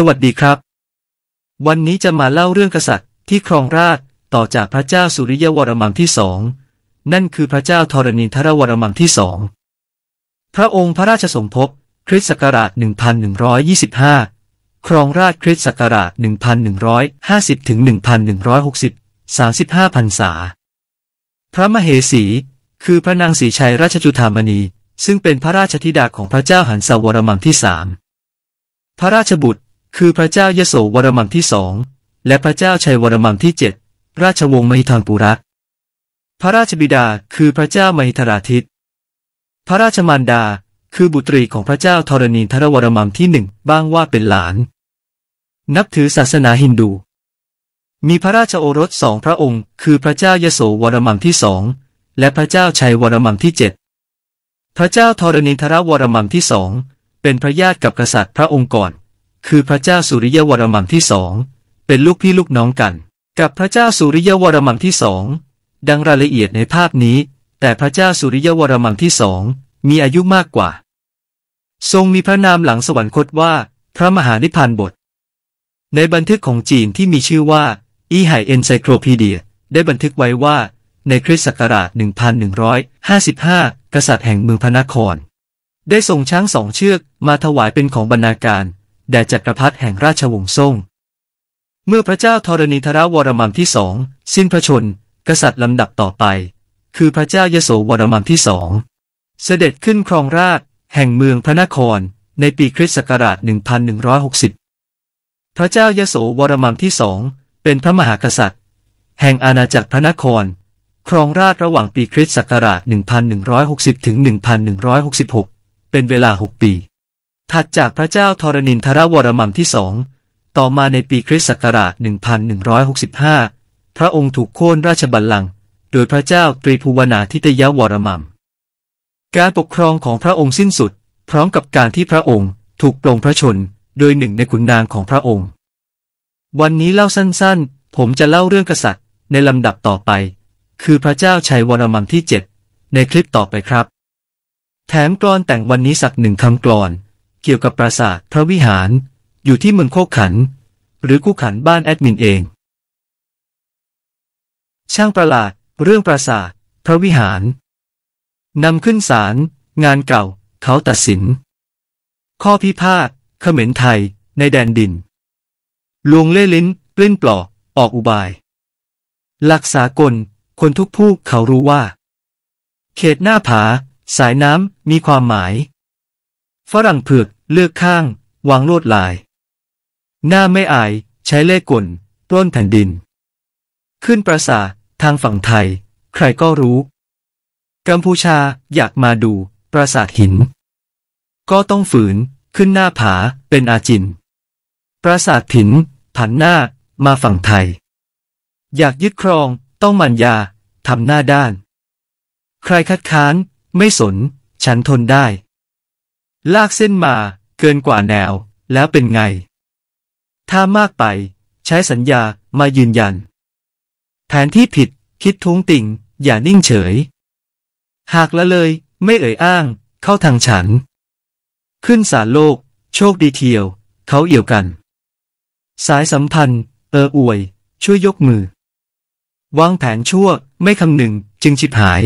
สวัสดีครับ วันนี้จะมาเล่าเรื่องกษัตริย์ที่ครองราชต่อจากพระเจ้าสุริยวรมังที่สองนั่นคือพระเจ้าธรณินทรวรมังที่สองพระองค์พระราชสมภพคริสต์ศักราช 1125 ครองราชคริสต์ศักราช1150ถึง1160 35พรรษาพระมเหสี คือพระนางสีชัยราชจุธามณีซึ่งเป็นพระราชธิดาของพระเจ้าหันสาวรมังที่สามพระราชบุตรคือพระเจ้ายโสวรมังที่สองและพระเจ้าชัยวรมังที่เจ็ดราชวงศ์มหิธางปุระ พระราชบิดาคือพระเจ้ามหิธราธิต พระราชมารดาคือบุตรีของพระเจ้าธรณีทรวรมังที่หนึ่งบ้างว่าเป็นหลาน นับถือศาสนาฮินดู มีพระราชโอรสสองพระองค์คือพระเจ้ายโสวรมังที่สองและพระเจ้าชัยวรมังที่เจ็ดพระเจ้าธรณีทรวรมังที่สองเป็นพระญาติกับกษัตริย์พระองค์ก่อนคือพระเจ้าสุริยวรมันที่สอง เป็นลูกพี่ลูกน้องกัน กับพระเจ้าสุริยวรมันที่สอง ดังรายละเอียดในภาพนี้ แต่พระเจ้าสุริยวรมันที่สอง มีอายุมากกว่า ทรงมีพระนามหลังสวรรคตว่า พระมหานิพพานบท ในบันทึกของจีนที่มีชื่อว่า อีไห่เอนไซโครพีเดีย ได้บันทึกไว้ว่าในคริสต์ศักราช1155กษัตริย์แห่งเมืองพนานคร ได้ส่งช้างสองเชือกมาถวายเป็นของบรรณาการแด่จักรพรรดิแห่งราชวงศ์ซ่ง เมื่อพระเจ้าธรณีธรวรมัมที่สอง สิ้นพระชนกษัตริย์ลำดับต่อไป คือพระเจ้ายโสวรมัมที่สอง เสด็จขึ้นครองราช แห่งเมืองพระนคร ในปีคริสต์ศักราช 1160 พระเจ้ายโสวรมัมที่สอง เป็นพระมหากษัตริย์ แห่งอาณาจักรพระนครครองราชระหว่างปีคริสต์ศักราช 1160 ถึง 1166 เป็นเวลา 6 ปีถัดจากพระเจ้าธรณินทรวรมัมที่สองต่อมาในปีคริสต์ศักราช 1165 พระองค์ถูกโค่นราชบัลลังก์โดยพระเจ้าตรีภูวนาทิตยวรมัมการปกครองของพระองค์สิ้นสุด พร้อมกับการที่พระองค์ ถูกปลงพระชนโดยหนึ่งในขุนนางของพระองค์ วันนี้เล่าสั้นๆ ผมจะเล่าเรื่องกษัตริย์ ในลำดับต่อไป คือพระเจ้าชัยวรมัมที่ 7 ในคลิปต่อไปครับ แถมกรอนแต่งวันนี้สักหนึ่งคำกรอนเกี่ยวกับปราสาทพระวิหาร อยู่ที่เมืองโคกขัน หรือคู่ขันบ้านแอดมินเอง ช่างประหลาด เรื่องปราสาทพระวิหาร นำขึ้นศาลงานเก่าเขาตัดสิน ข้อพิพาทเขมรไทยในแดนดิน ลวงเล่ลิ้นปลิ้นปลอกออกอุบาย หลักสากล คนทุกผู้เขารู้ว่า เขตหน้าผา สายน้ำมีความหมายฝรั่งเผือกเลือกข้างวางลวดลาย หน้าไม่อายใช้เล่กลปล้นแผ่นดิน ขึ้นปราสาททางฝั่งไทย ใครก็รู้กัมพูชาอยากมาดูปราสาทหิน ก็ต้องฝืนขึ้นหน้าผาเป็นอาจินปราสาทถินผันหน้า มาฝั่งไทย อยากยึดครองต้องมันยาทำหน้าด้าน ใครคัดค้าน ไม่สน ฉันทนได้ลากเส้นมาเกินกว่าแนว แล้วเป็นไง ถ้ามากไป ใช้สัญญามายืนยันแผนที่ผิด คิดทุงติ่ง อย่านิ่งเฉย หากละเลย ไม่เอ่ยอ้าง เข้าทางฉัน ขึ้นสารโลก โชคดีเทียว เขาเอี่ยวกัน สายสัมพันธ์เอออวย ช่วยยกมือ วางแผนชั่ว ไม่คำหนึ่งจึงชิบหาย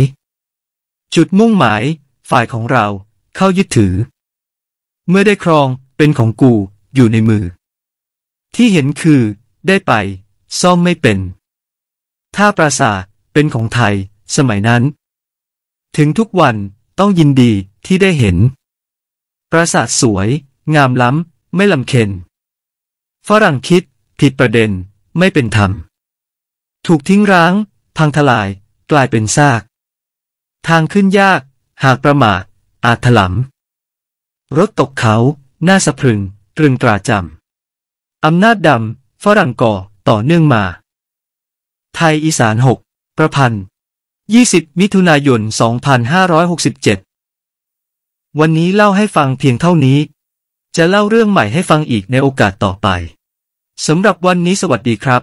จุดมุ่งหมาย ฝ่ายของเราเข้ายึดถือเมื่อได้ครองเป็นของกู อยู่ในมือ ที่เห็นคือ ได้ไป ซ่อมไม่เป็น ถ้าปราสาทเป็นของไทย สมัยนั้น ถึงทุกวันต้องยินดีที่ได้เห็น ปราสาทสวย งามล้ำ ไม่ลำเค็น ฝรั่งคิดผิดประเด็นไม่เป็นธรรม ถูกทิ้งร้าง พังทลาย กลายเป็นซาก ทางขึ้นยาก หากประมาทอาจถลำรถตกเขา หน้าสะพรึง ตรึงตราจำอำนาจดำฝรั่งก่อ ต่อเนื่องมา ไทยอีสานหกประพันธ์ 20มิถุนายน 2567 วันนี้เล่าให้ฟังเพียงเท่านี้ จะเล่าเรื่องใหม่ให้ฟังอีกในโอกาสต่อไป สำหรับวันนี้สวัสดีครับ